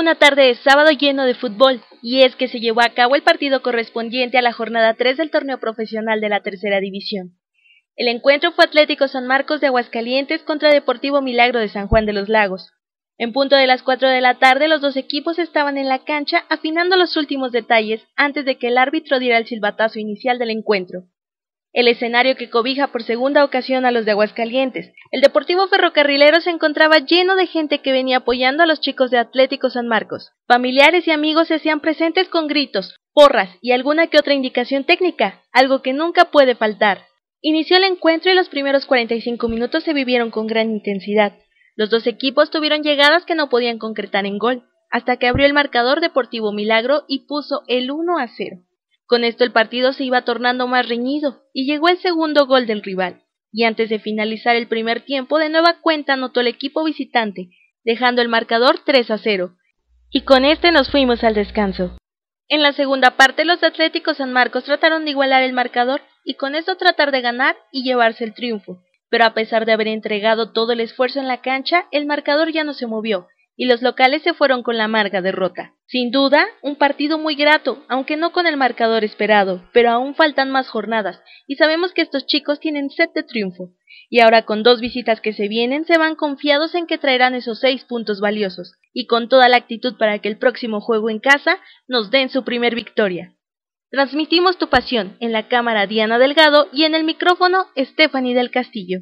Una tarde de sábado lleno de fútbol, y es que se llevó a cabo el partido correspondiente a la jornada 3 del torneo profesional de la tercera división. El encuentro fue Atlético San Marcos de Aguascalientes contra Deportivo Milagro de San Juan de los Lagos. En punto de las 4 de la tarde los dos equipos estaban en la cancha afinando los últimos detalles antes de que el árbitro diera el silbatazo inicial del encuentro el escenario que cobija por segunda ocasión a los de Aguascalientes. El Deportivo Ferrocarrilero se encontraba lleno de gente que venía apoyando a los chicos de Atlético San Marcos. Familiares y amigos se hacían presentes con gritos, porras y alguna que otra indicación técnica, algo que nunca puede faltar. Inició el encuentro y los primeros 45 minutos se vivieron con gran intensidad. Los dos equipos tuvieron llegadas que no podían concretar en gol, hasta que abrió el marcador Deportivo Milagro y puso el 1 a 0. Con esto el partido se iba tornando más reñido y llegó el segundo gol del rival. Y antes de finalizar el primer tiempo, de nueva cuenta anotó el equipo visitante, dejando el marcador 3 a 0. Y con este nos fuimos al descanso. En la segunda parte, los Atléticos San Marcos trataron de igualar el marcador y con esto tratar de ganar y llevarse el triunfo. Pero a pesar de haber entregado todo el esfuerzo en la cancha, el marcador ya no se movió y los locales se fueron con la amarga derrota. Sin duda, un partido muy grato, aunque no con el marcador esperado, pero aún faltan más jornadas y sabemos que estos chicos tienen sed de triunfo. Y ahora con dos visitas que se vienen, se van confiados en que traerán esos seis puntos valiosos, y con toda la actitud para que el próximo juego en casa nos den su primer victoria. Transmitimos tu pasión en la cámara Diana Delgado y en el micrófono Stephanie del Castillo.